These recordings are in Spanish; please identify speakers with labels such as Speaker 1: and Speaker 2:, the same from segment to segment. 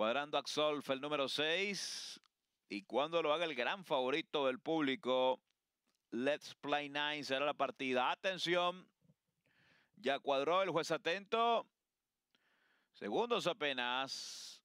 Speaker 1: Cuadrando Axolf, el número 6. Y cuando lo haga el gran favorito del público, Let's Play 9 será la partida. Atención. Ya cuadró el juez atento. Segundos apenas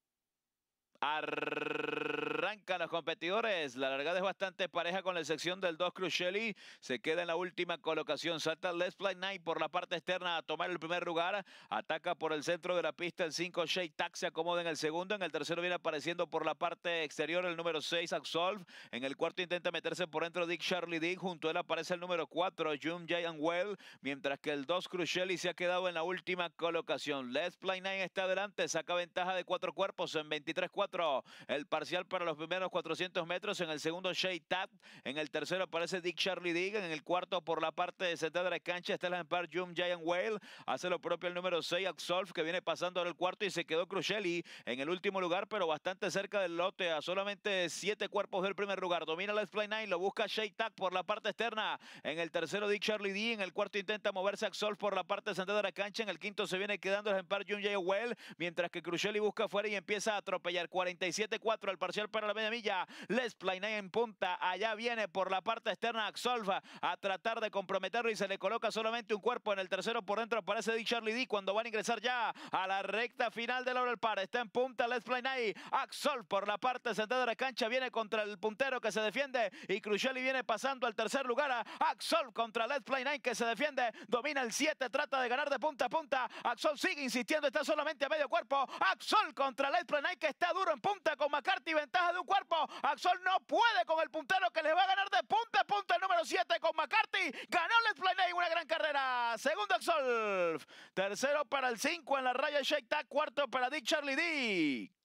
Speaker 1: a los competidores. La largada es bastante pareja con la sección del 2 Crucelli. Se queda en la última colocación. Salta Let's Fly Night por la parte externa a tomar el primer lugar. Ataca por el centro de la pista el 5 Shay Taxi Se acomoda en el segundo. En el tercero viene apareciendo por la parte exterior el número 6 Absolve. En el cuarto intenta meterse por dentro Dick Charlie Dick. Junto a él aparece el número 4 Jay Giant Well. Mientras que el 2 Crucelli se ha quedado en la última colocación. Let's Fly Nine está adelante. Saca ventaja de cuatro cuerpos en 23-4. El parcial para los menos 400 metros, en el segundo Shay Tat. en el tercero aparece Dick Charlie Digan, en el cuarto por la parte de central de la cancha está el Empire Jump Giant Whale, hace lo propio el número 6 Axolf que viene pasando en el cuarto y se quedó Crucelli en el último lugar, pero bastante cerca del lote, a solamente siete cuerpos del primer lugar, domina la Play 9, lo busca Shay Tap por la parte externa, en el tercero Dick Charlie D, en el cuarto intenta moverse Axolf por la parte central de la cancha, en el quinto se viene quedando el Empire Jump Giant Whale, mientras que Crucelli busca afuera y empieza a atropellar 47-4 al parcial para la media milla. Les 9 en punta. Allá viene por la parte externa Axolfa a tratar de comprometerlo y se le coloca solamente un cuerpo. En el tercero por dentro aparece Dick Charlie D cuando van a ingresar ya a la recta final del Laurel Par. Está en punta Les 9, Axol por la parte central de la cancha viene contra el puntero que se defiende y Crucelli viene pasando al tercer lugar. A Axol contra Let's Play 9 que se defiende, domina el 7, trata de ganar de punta a punta. Axol sigue insistiendo, está solamente a medio cuerpo. Axol contra Let's Play 9 que está duro en punta con McCarthy, ventaja de un cuerpo. Axol no puede con el puntero que le va a ganar de punta a punta el número 7 con McCarthy. Ganó el Play una gran carrera. Segundo Axol. Tercero para el 5 en la raya Shake Tack. Cuarto para Dick Charlie Dick.